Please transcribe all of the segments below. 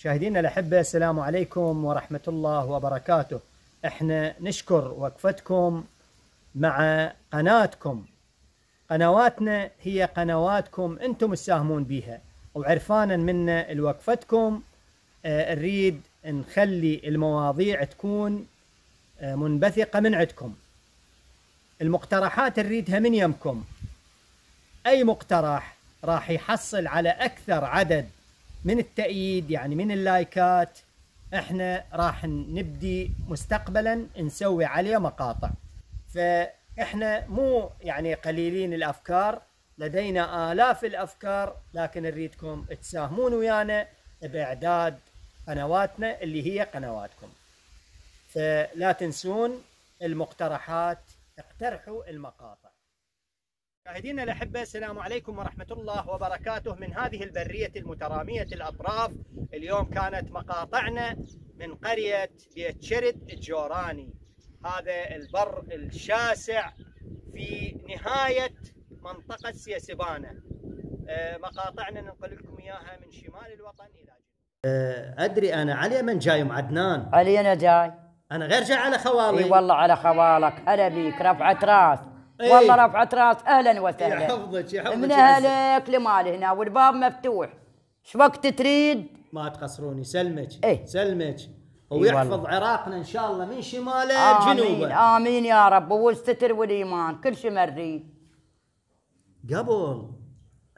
مشاهدينا الأحبة السلام عليكم ورحمة الله وبركاته احنا نشكر وقفتكم مع قناتكم قنواتنا هي قنواتكم انتم تساهمون بها وعرفانا منا لوقفتكم آه، نريد اه نخلي المواضيع تكون اه منبثقة من عندكم المقترحات نريدها من يمكم اي مقترح راح يحصل على اكثر عدد من التأييد يعني من اللايكات احنا راح نبدي مستقبلا نسوي عليه مقاطع فاحنا مو يعني قليلين الافكار لدينا الاف الافكار لكن نريدكم تساهمون ويانا باعداد قنواتنا اللي هي قنواتكم فلا تنسون المقترحات اقترحوا المقاطع مشاهدينا الاحبه السلام عليكم ورحمه الله وبركاته من هذه البريه المتراميه الاطراف اليوم كانت مقاطعنا من قريه بيت شرد الجوراني هذا البر الشاسع في نهايه منطقه سيسبانه آه، مقاطعنا ننقل لكم اياها من شمال الوطن الى جنوب آه، ادري انا علي من جاي أم عدنان علي انا جاي انا غير جاي على خوالي اي والله على خوالك هلا بيك رفعت راس أيه. والله رفعت راس اهلا وسهلا يحفظك يحفظك من اهلك لمال هنا والباب مفتوح شو وقت تريد ما تقصروني سلمك ايه سلمك ويحفظ إيه عراقنا ان شاء الله من شماله جنوبه امين امين يا رب والستر والايمان كل شيء مري قبل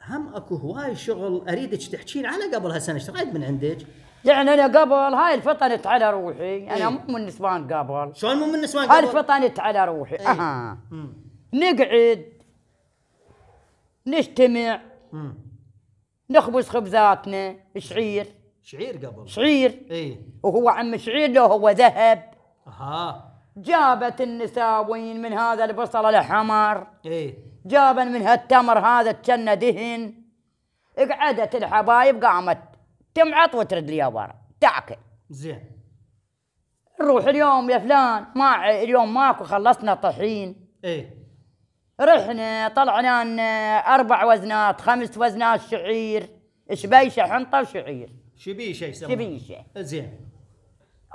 هم اكو هواي شغل اريدك تحكين على قبل هالسنه ايش رايك من عندك؟ يعني انا قبل هاي الفطنت على روحي انا إيه. مو من نسوان قبل شلون مو من نسوان قبل؟ هاي الفطنت على روحي إيه؟ اها نقعد نجتمع نخبز خبزاتنا شعير شعير قبل شعير ايه وهو عم شعير له هو ذهب اها جابت النساوين من هذا البصل الحمر ايه جابن من هالتمر هذا تشنى دهن قعدت الحبايب قامت تمعط وترد لي برا تاكل زين نروح اليوم يا فلان ما اليوم ماكو خلصنا طحين ايه رحنا طلعنا لنا اربع وزنات خمس وزنات شعير شبيشه حنطه وشعير شبيشه يسمونها شبيشه زين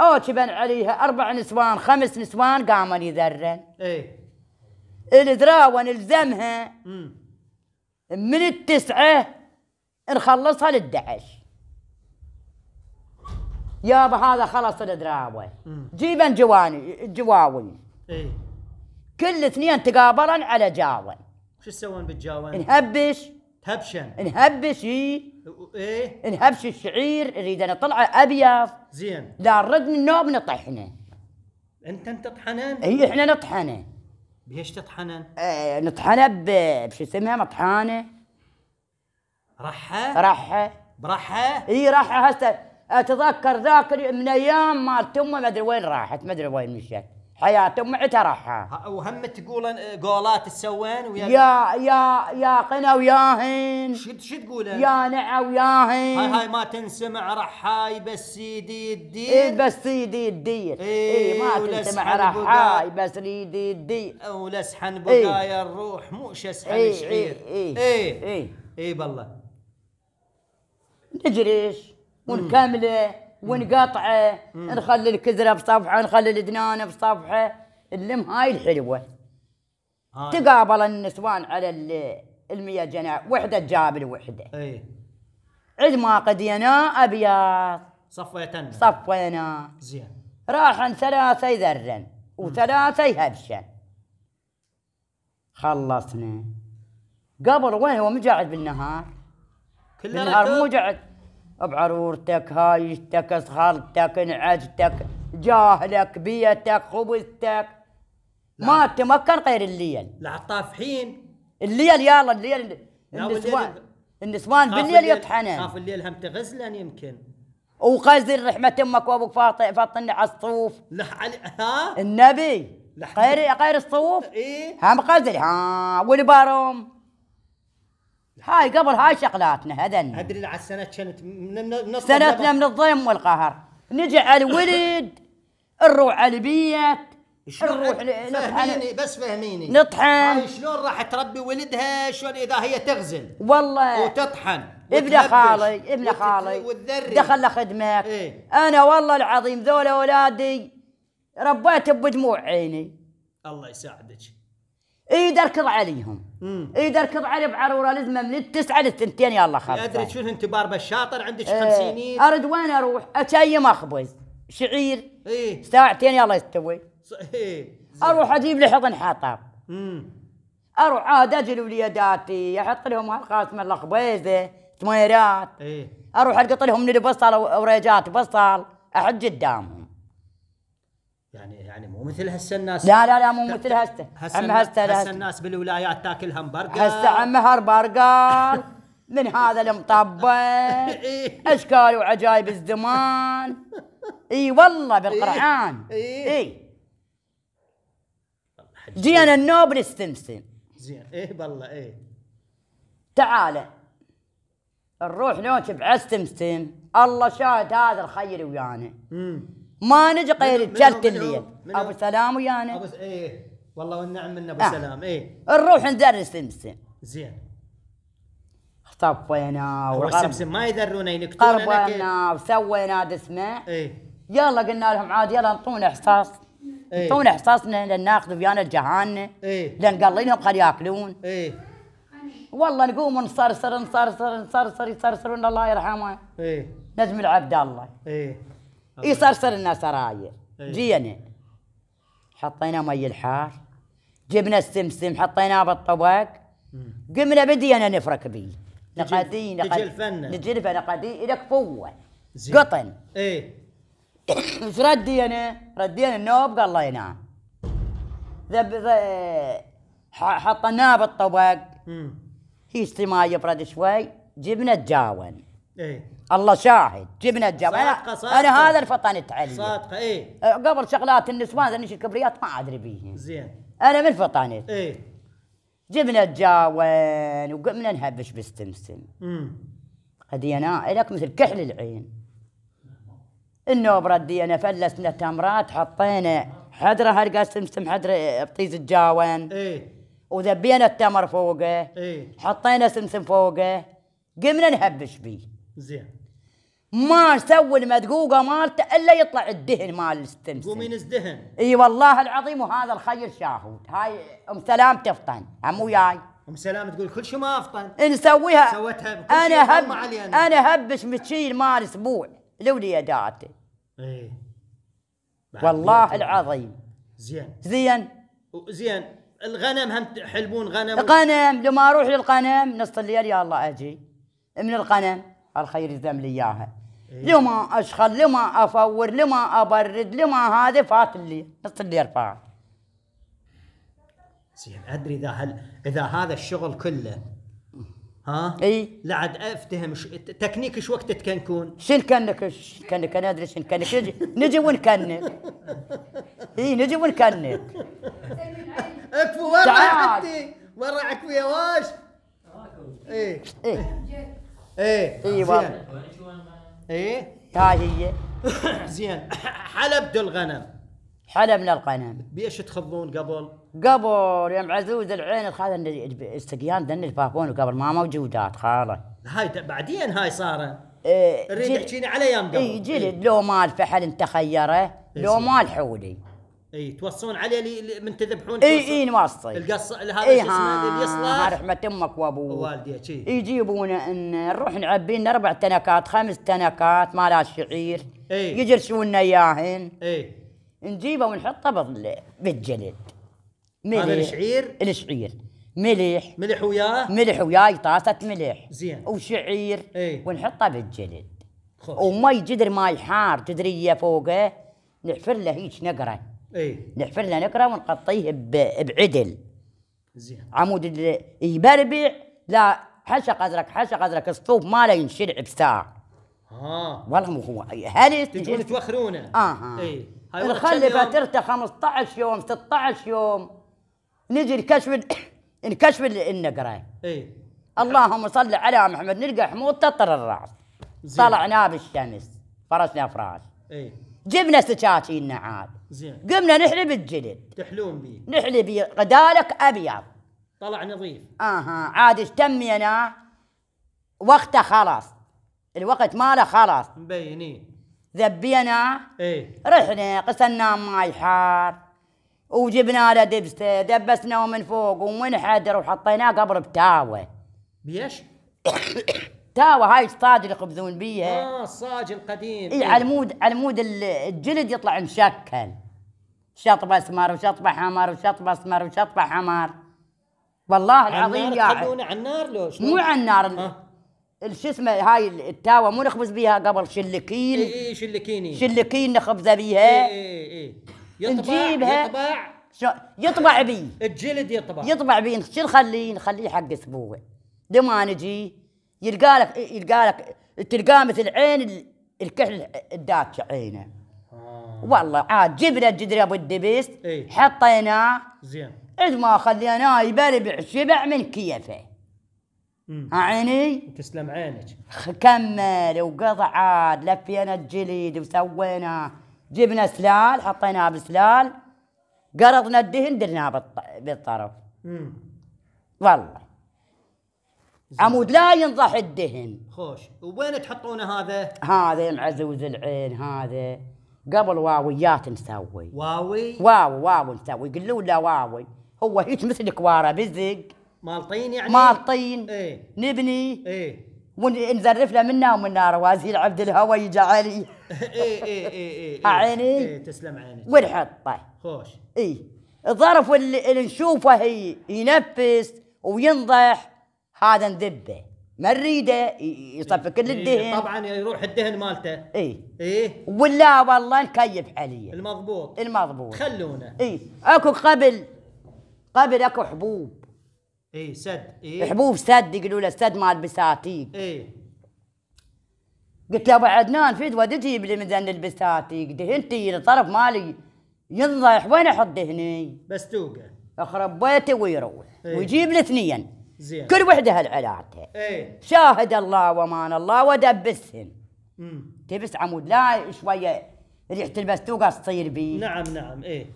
او كبن عليها اربع نسوان خمس نسوان قامن يذرن اي الذراوه نلزمها من التسعه نخلصها للدعش يابا هذا خلص الذراوه جيبن جواني جواوي اي كل اثنين تقابلن على جاون شو تسوون بالجاون؟ نهبش هبشن نهبش اي ايه نهبش الشعير اريد انا طلعه ابيض زين لا نرد من النوم نطحنه انت انت اي احنا نطحنه بيش تطحنن؟ ايه نطحنه بشو اسمها مطحانه رحه؟ رحه برحه؟ اي رحه هسه اتذكر ذاك من ايام مالت امه ما ادري وين راحت ما ادري وين مشت حياته معترحة وهم تقولن آه، قولات تسوين ويا يا يا يا قنا وياهن شو شو تقولن؟ يا نعا وياهن هاي هاي ما تنسمع رح هاي بس سيدي الدين إيه بس سيدي الدين اي إيه، ما تنسمع رح هاي بس سيدي الدين ولسحن بقايا إيه, إيه. الروح مو شسحن إيه, إيه، شعير اي اي اي بالله نجريش ونكمله ونقطعه نخلي الكذره بصفحه نخلي الدنانه بصفحه اللم هاي الحلوه هاي. تقابل النسوان على المية جناح وحده تجابل الوحده اي عد ما قدينا ابيض صفيتنا صفينا زين راحن ثلاثه يذرن وثلاثه يهبشن خلصنا قبل هو مجعد بالنهار كل بالنهار مو جعد بعرورتك هايشتك صهرتك نعجتك جاهلك بيتك خبزتك ما تمكن غير الليل العطاف حين الليل يلا الليل النسوان النسوان بالليل يطحنن خاف الليل هم تغزلن يمكن وغزل رحمة امك وابوك فاطن فاطن على الصوف لح علي ها النبي غير غير الصوف ايه هم غزل ها والبارم هاي قبل هاي شغلاتنا هذن ادري على السنه كانت من سنتنا من الضيم والقهر نجي على الولد نروح على البيت نروح فهميني بس فهميني نطحن هاي شلون راح تربي ولدها شلون اذا هي تغزل والله وتطحن ابن خالي ابن خالي دخل لخدمك ايه؟ انا والله العظيم ذولا اولادي ربيت بدموع عيني الله يساعدك ايد اركض عليهم ايد اركض علي بعروره لزمه من التسعه للثنتين يلا خلاص ادري شنو انت باربه الشاطر عندك إيه، خمسينين ارد وين اروح؟ اشيم اخبز شعير ايه ساعتين يلا يستوي ايه اروح اجيب لي حضن حطب اروح عاد اجي لوليداتي احط لهم هالخاص من الخبيزه تميرات ايه اروح القط لهم من البصل وريجات بصل احج قدامهم يعني يعني مو مثل هسه الناس لا لا لا مو مثل هسه عم هسه هسه الناس بالولايات تاكل همبرجر هسه عم هربرجر من هذا المطبق إيه. اشكال وعجائب الزمان اي والله بالقران إيه. إيه. اي اي جينا النوب نستمسم زين ايه بالله ايه تعال نروح نوكب عستمسن الله شاهد هذا الخير ويانا امم ما نجي غير جلت اللي ابو سلام ويانا ابو س... ايه والله والنعم من ابو آه. سلام ايه نروح ندرس سمسم زين صفينا والسمسم ما يدرونه ينكتون قربنا وسوينا دسمه ايه يلا قلنا لهم عاد يلا انطونا احساس انطونا إيه؟ احساسنا لان ناخذ ويانا جهاننا إيه؟ لان قلينهم خل ياكلون إيه؟ والله نقوم نصرصر نصرصر نصرصر يصرصرون الله يرحمه إيه؟ نجم العبد الله إيه؟ لنا سراير جينا حطينا مي الحار جبنا السمسم حطيناه بالطبق قمنا بدينا نفرك به نقدي نقدي نجلفه نقدي لك قوه قطن ايه ايش ردينا؟ ردينا النوب قليناه ذب حطيناه بالطبق هي ما يبرد شوي جبنا الجاون ايه الله شاهد جبنا الجماعه صادقه صادقه انا هذا الفطنت علي صادقه ايه أه، قبل شغلات النسوان ذنش الكبريات ما ادري بيه زين انا من فطنت ايه جبنا الجاون وقمنا نهبش بالسمسم امم انا لك مثل كحل العين النوب ردينا فلسنا تمرات حطينا حدره هرقه سمسم حدره بطيز الجاون ايه وذبينا التمر فوقه ايه حطينا سمسم فوقه قمنا نهبش بيه زين ما سوي المدقوقه مالته الا يطلع الدهن مال السمسم قومين الدهن اي والله العظيم وهذا الخير شاهود هاي ام سلام تفطن عمو وياي ام سلام تقول كل شيء ما افطن نسويها سوتها بكل انا هب أنا. هبش متشيل مال اسبوع لوليداتي ايه والله العظيم زين زين زين الغنم هم تحلبون غنم غنم لما اروح للغنم نص الليل يا الله اجي من الغنم الخير يزم لي اياها إيه. لما اشخل لما افور لما ابرد لما هذا فات لي نص اللي ارفعه زين ادري اذا هل اذا هذا الشغل كله ها؟ اي لا عاد افتهم ش... تكنيك ايش وقت تكنكون؟ شن كنك كنك انا ادري شن كنك نجي نجي ونكنك اي نجي ونكنك اكفو ورع عندي ورعك ويا واش اي اي ايه ايوه ايه, إيه؟ هاي هي زين حلب دو الغنم حلب من الغنم بيش تخضون قبل؟ قبل يا معزوز العين خالد استقيان دن البابون قبل ما موجودات خاله هاي بعدين هاي صارت إيه تريد تحكيني على ايام قبل اي جلد إيه؟ لو مال فحل انت خيره إيه، لو مال حولي اي توصون عليه من تذبحون اي اي نوصي القص هذا إيه شو اسمه اليصلح رحمه امك وابوك ووالديك اي يجيبونا ان نروح نعبي لنا اربع تنكات خمس تنكات مال الشعير اي لنا اياهن اي نجيبه ونحطه بالجلد ملح هذا الشعير الشعير ملح ملح وياه ملح وياه طاسه ملح زين وشعير ايه؟ ونحطه بالجلد خوش. ومي جدر ماي حار جدريه فوقه نحفر له هيك نقره اي نحفر له نقره ونغطيه بعدل زين عمود اللي يبربع لا حشى قدرك حشى قدرك ما ماله ينشرع بساعه اه والله مو هو هل تجون توخرونه اها اي الخل فترته 15 يوم 16 يوم نجي نكشف نكشف النقره اي اللهم صل على محمد نلقى حموضه تطر الراس زي. طلعناه بالشمس فرسنا فراس اي جبنا سكاكين عاد زين قمنا نحلب الجلد تحلون بيه نحلب بيه غدالك ابيض طلع نظيف اها عاد اجتمينا وقته خلاص الوقت ماله خلاص مبينين ذبينا ايه رحنا غسلنا ماي حار وجبنا له دبسه دبسناه من فوق ومنحدر وحطيناه قبر بتاوه بيش تاوى هاي الصاج اللي يخبزون بيها اه الصاج القديم اي على إيه. على مود الجلد يطلع مشكل شطبه اسمر وشطبه حمر وشطبه اسمر وشطبه حمر والله العظيم يا تحلونه على النار لو مو على النار شو اسمه هاي التاوه مو نخبز بيها قبل شلكين اي اي شلكيني شلكين نخبزه بيها اي اي اي نجيبها يطبع يطبع بيه الجلد يطبع يطبع بيه شو نخليه نخليه حق اسبوع لما نجي يلقى لك يلقى لك تلقاه مثل عين الكحل الداتش عينه آه. والله عاد جبنا الجدري ابو الدبيست ايه؟ حطيناه زين عد ما خليناه يبربع شبع من كيفه عيني تسلم عينك كمل وقضى عاد لفينا الجليد وسوينا جبنا سلال حطيناه بسلال قرضنا الدهن درناه بالطرف والله عمود لا ينضح الدهن خوش وين تحطونه هذا؟ هذا معزوز العين هذا قبل واويات نسوي واوي؟ واو واو نسوي قلوا له واوي هو هيك مثل كواره بزق مالطين يعني؟ مالطين ايه نبني ايه ونزرف له منا ومنا روازيل عبد الهوى يجي علي اي اي اي إيه، إيه. عيني اي تسلم عيني ونحطه خوش اي الظرف اللي, اللي نشوفه هي ينفس وينضح هذا ندبه ما نريده يصفق كل إيه، الدهن طبعا يروح الدهن مالته اي اي ولا والله نكيف حاليا المضبوط المضبوط خلونا اي اكو قبل قبل اكو حبوب اي سد اي حبوب سد يقولوا له سد مال بساتيك اي قلت له ابو عدنان في دوا تجيب لي مزن البساتيك دهنتي الطرف مالي ينضح وين احط دهني؟ بس توقع اخرب بيتي ويروح إيه؟ ويجيب لي اثنين زين كل وحده هالعلاقه ايه شاهد الله ومان الله ودبسهن تبس عمود لا شويه ريحه البستوقه تصير بيه نعم نعم ايه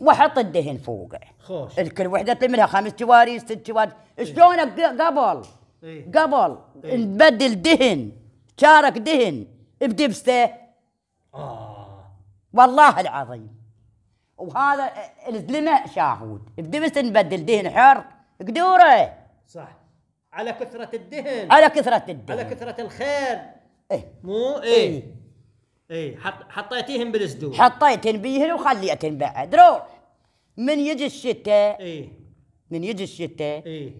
واحط الدهن فوقه خوش الكل وحده تلملها خمس جواري ست جواري إيه. شلونك قبل إيه؟ قبل إيه؟ نبدل دهن شارك دهن بدبسته آه. والله العظيم وهذا الزلمه شاهود بدبسته نبدل دهن حر قدوره صح على كثرة الدهن على كثرة الدهن على كثرة الخير ايه مو ايه ايه, إيه. حط حطيتيهم بالسدود حطيتن بيهن وخليتن بعد روح من يجي الشتاء ايه من يجي الشتاء ايه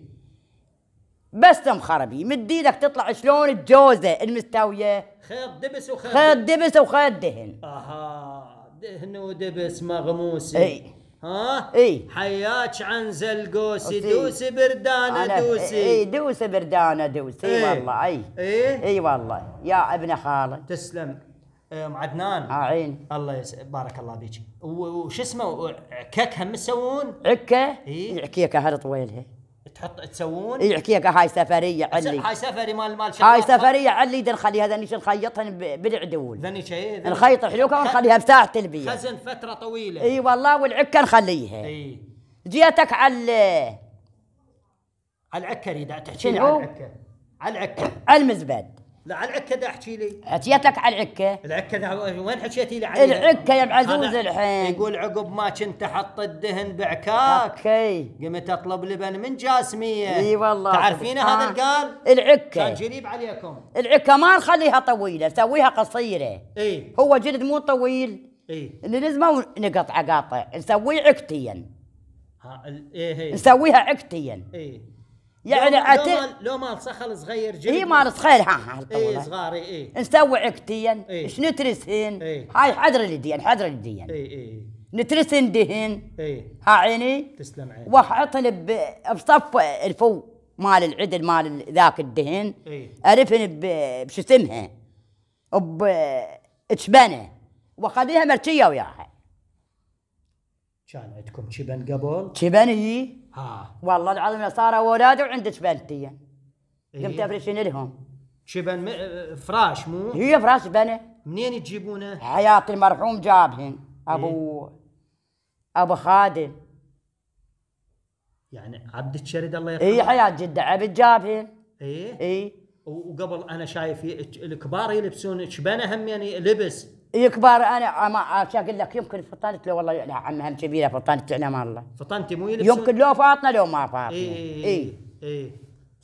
بس مخربي مد ايدك تطلع شلون الجوزه المستويه خيط دبس وخيط خيط دبس وخيط دهن اها دهن ودبس مغموس ايه ها اي حياك عن زلقوسي دوسي بردانه دوسي اي دوسي بردانه دوسي اي والله اي اي والله يا ابن خاله تسلم ام عدنان آه، عين الله يس... بارك الله بيك وش اسمه عكك هم تسوون عكه؟ اي عكيكه هذا طويلها تحط تسوون اي احكي لك هاي سفريه علي هاي سفري مال مال شباب هاي سفريه علي نخليها ذنيش نخيطها بالعدول ذنيش اي نخيط حلوكه ونخليها بساعة تلبيه خزن فتره طويله اي والله والعكه نخليها اي جيتك على على العكه اريد تحكي لي على العكه على العكه على المزبد لا على العكه دا احكي لي حكيت لك على العكه العكه دا وين حكيتي لي عليها العكه يا معزوز الحين يقول عقب ما كنت احط الدهن بعكاك اوكي قمت اطلب لبن من جاسميه اي والله تعرفين آه. هذا القال العكه كان جريب عليكم العكه ما نخليها طويله نسويها قصيره اي هو جلد مو طويل اي نلزمه نقطعه قاطع نسويه عكتيا ها ايه نسويها عكتيا اي يعني لو أت... مال لو مال صخل صغير جدا هي مال صخيل ها ها اي صغار اي اي نسوي عكتين اي نترسين اي هاي حذر اليدين حذر اليدين اي اي إيه. نترسهن دهن اي ها عيني تسلم عيني واحطهن بصف الفو مال العدل مال ذاك الدهن اي الفهن بشو اسمها ب تشبنه واخذيها مرتيه وياها كان عندكم تشبن قبل؟ تشبن هي ها والله العظيم صار اولاد وعندك بنتين إيه. قمت افرشين لهم شبن فراش مو هي فراش بنه منين تجيبونه؟ حياة المرحوم جابهن ابو إيه؟ ابو خادم يعني عبد الشرد الله يرحمه اي حياة جدة عبد جابهن إيه. اي اي وقبل انا شايف الكبار يلبسون شبنه هم يعني لبس يكبر إيه انا ما اقول لك يمكن فطنت لو والله لا عم هم كبيره فطنت علم الله فطنتي مو يلبس يمكن لو فاطنه لو ما فاطنه اي اي اي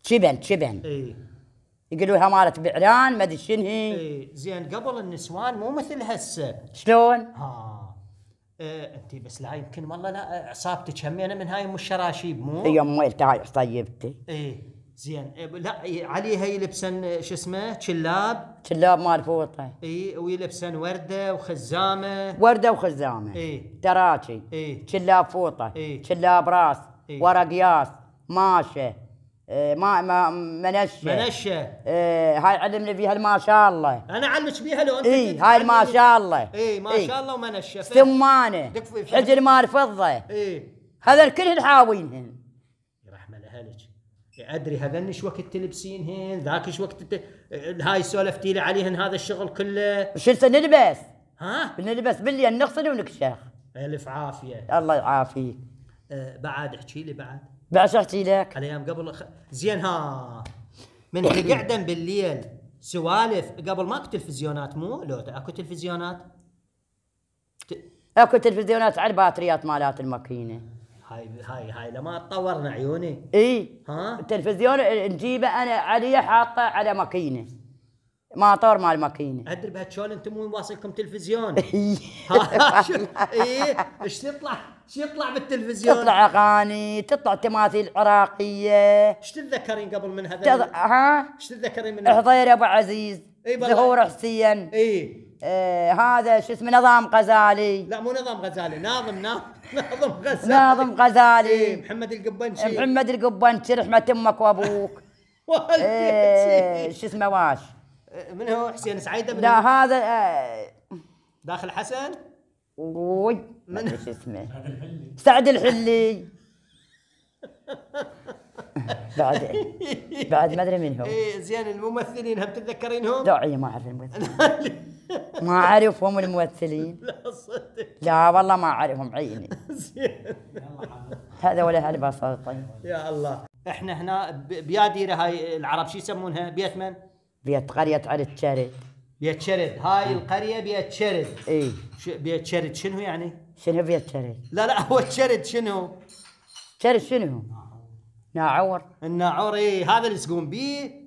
شبن شبن اي يقولوا لها مالت بعلان ما ادري شنو هي اي زين قبل النسوان مو مثل هسه شلون؟ ها إيه انت بس لا يمكن والله لا عصابتك همينه من هاي ام الشراشيب مو؟ اي امي هاي عصيبتي اي زين إيه، لا إيه، عليها يلبسن شو اسمه كلاب كلاب مال فوطه اي ويلبسن ورده وخزامه ورده وخزامه اي تراكي اي كلاب فوطه اي كلاب راس اي ورق ياس ماشه إيه ما ما منشه منشه إيه هاي علمني بيها ما شاء الله انا علمك بيها لو انت اي هاي ما شاء الله اي ما شاء الله ومنشه سمانه حجر مال فضه اي هذا كلهن نحاوينهن رحمه لاهلك ادري هذن ايش وقت تلبسينهن ذاك ايش وقت هاي سولفتي لي عليهن هذا الشغل كله شو نلبس ها نلبس باللي نغسل ونكشخ الف عافيه الله يعافيك أه بعد احكي لي بعد بعد شو احكي لك؟ الايام قبل خ... زين ها من قعدا بالليل سوالف قبل ماكو تلفزيونات مو لو اكو تلفزيونات ت... اكو تلفزيونات على الباتريات مالات الماكينه هاي هاي هاي لما تطورنا عيوني اي ها التلفزيون نجيبه انا عليه حاطه على ماكينه ماطور مال ماكينه ادري بعد شلون انتم مو واصلكم تلفزيون اي ايش تطلع شو يطلع بالتلفزيون؟ تطلع اغاني، تطلع تماثيل عراقيه ايش تتذكرين قبل من هذا؟ ها؟ ايش تتذكرين من حضير ابو عزيز اي حسين اي آه هذا شو اسمه نظام غزالي لا مو نظام غزالي ناظم ناظم ناظم غزالي ناظم غزالي إيه محمد القبنشي محمد القبنشي رحمه امك وابوك إيه، شو اسمه واش إيه، من هو حسين سعيده من لا هذا آه داخل حسن وي من شو اسمه سعد الحلي بعد بعد ما ادري من هو اي زين الممثلين هم تتذكرينهم؟ لا ما اعرف الممثلين ما اعرفهم الممثلين لا صدق لا والله ما اعرفهم عيني هذا ولا هالبصر طيب يا الله احنا هنا بياديره هاي العرب شو يسمونها بيت من؟ بيت قريه على الشرد بيت شرد هاي إيه. القريه بيت شرد اي بيت شرد شنو يعني؟ شنو بيت شرد؟ لا لا هو شرد شنو؟ شرد شنو؟ آه. ناعور الناعور اي هذا اللي تقوم بيه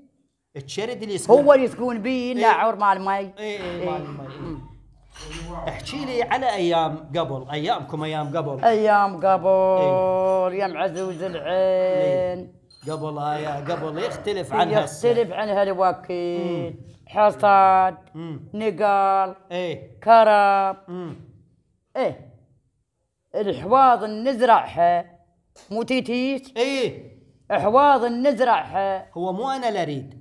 تشرد اللي يسكن هو اللي يسكن بيه الناعور إيه. مال مي اي اي مال إيه. احكي لي على ايام قبل ايامكم ايام قبل ايام قبل ايام عزوز العين إيه. قبل هاي قبل يختلف عن هسه يختلف عن هالوقت حصاد نقال ايه كرب ايه الحواض نزرعها مو تيتيش ايه حواض نزرعها هو مو انا اللي اريد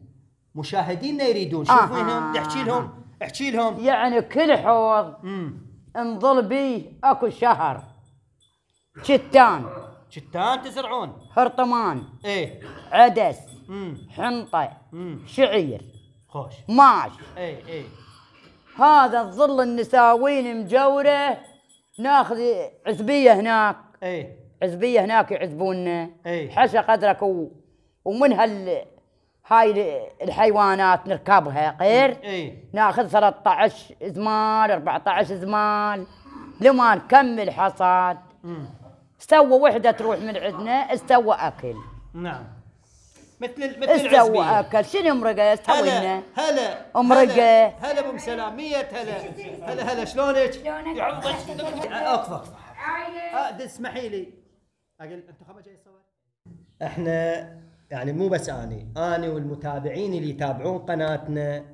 مشاهدينا يريدون آه. شوف وينهم احكي لهم احكي لهم يعني كل حوض انظل بيه اكو شهر شتان شتان تزرعون هرطمان ايه عدس مم. حنطه مم. شعير خوش ماش ايه ايه هذا الظل النساوين مجوره ناخذ عزبيه هناك ايه عزبيه هناك يعزبوننا ايه حشا قدرك و... ومن هال هاي الحيوانات نركبها غير اي ناخذ 13 زمال 14 زمال لما نكمل حصاد استوى وحده تروح من عندنا استوى اكل نعم مثل مثل استوى اكل شنو مرقه استوى هلا مرقه هلا ام سلام 100 هلا هلا هلا شلونك؟ شلونك؟ يعوضك اكفى آه، اسمحي لي اقول انت خبر جاي تصور؟ احنا يعني مو بس اني اني والمتابعين اللي يتابعون قناتنا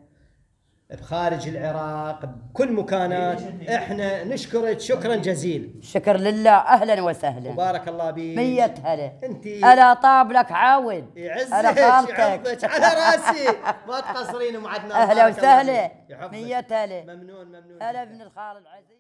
بخارج العراق بكل مكانات إيه، إيه. احنا نشكرك شكرا جزيلا شكر لله اهلا وسهلا وبارك الله بيك مية هلا انت طاب لك عاود يعزك إيه، الا على راسي ما تقصرين ام عدنان اهلا وسهلا مية هلا ممنون ممنون هلا ابن الخال العزيز